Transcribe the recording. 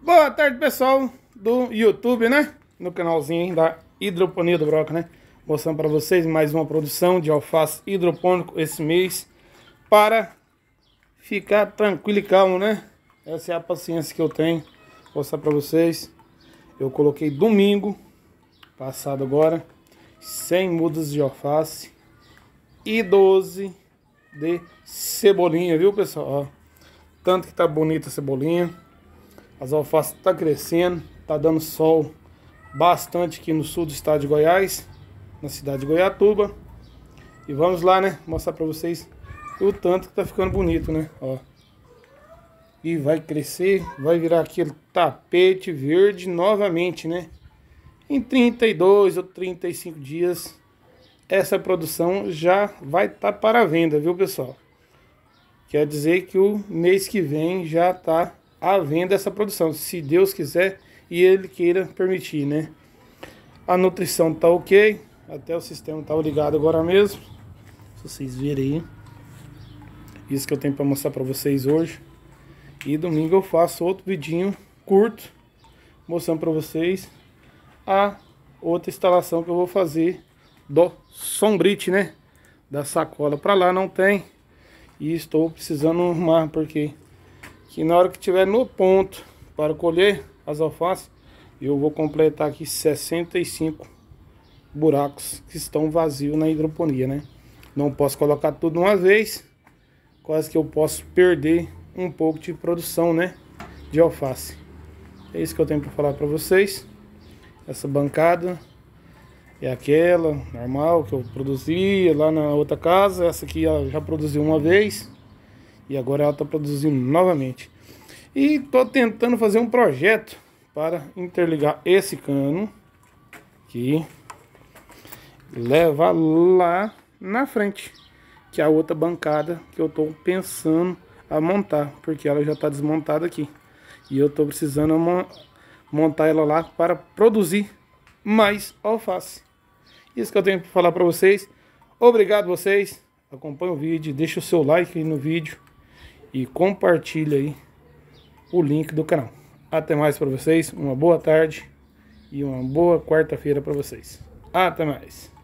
Boa tarde, pessoal do YouTube, né? No canalzinho da Hidroponia do Broca, né? Mostrando para vocês mais uma produção de alface hidropônico esse mês para ficar tranquilo e calmo, né? Essa é a paciência que eu tenho. Vou mostrar para vocês. Eu coloquei domingo passado agora 100 mudas de alface e 12 de cebolinha, viu, pessoal? Ó, tanto que tá bonita a cebolinha. As alfaces estão tá crescendo, está dando sol bastante aqui no sul do estado de Goiás, na cidade de Goiatuba. E vamos lá, né? Mostrar para vocês o tanto que está ficando bonito, né? Ó. E vai crescer, vai virar aquele tapete verde novamente, né? Em 32 ou 35 dias, essa produção já vai estar tá para venda, viu, pessoal? Quer dizer que o mês que vem já está à venda essa produção, se Deus quiser e Ele queira permitir, né? A nutrição tá ok, até o sistema tá ligado agora mesmo, se vocês verem Isso que eu tenho para mostrar para vocês hoje. E domingo eu faço outro vidinho curto, mostrando para vocês a outra instalação que eu vou fazer do sombrite, né? Da sacola para lá não tem. E estou precisando arrumar, porque que na hora que tiver no ponto para colher as alfaces, eu vou completar aqui 65 buracos que estão vazios na hidroponia, né? Não posso colocar tudo uma vez, quase que eu posso perder um pouco de produção, né? De alface. É isso que eu tenho para falar para vocês. Essa bancada é aquela normal que eu produzia lá na outra casa. Essa aqui já produziu uma vez. E agora ela está produzindo novamente. E estou tentando fazer um projeto para interligar esse cano que leva lá na frente, que é a outra bancada que eu estou pensando a montar, porque ela já está desmontada aqui. E eu estou precisando montar ela lá para produzir mais alface. Isso que eu tenho para falar para vocês. Obrigado vocês. Acompanhe o vídeo, deixa o seu like no vídeo e compartilha aí o link do canal. Até mais para vocês, uma boa tarde e uma boa quarta-feira para vocês. Até mais!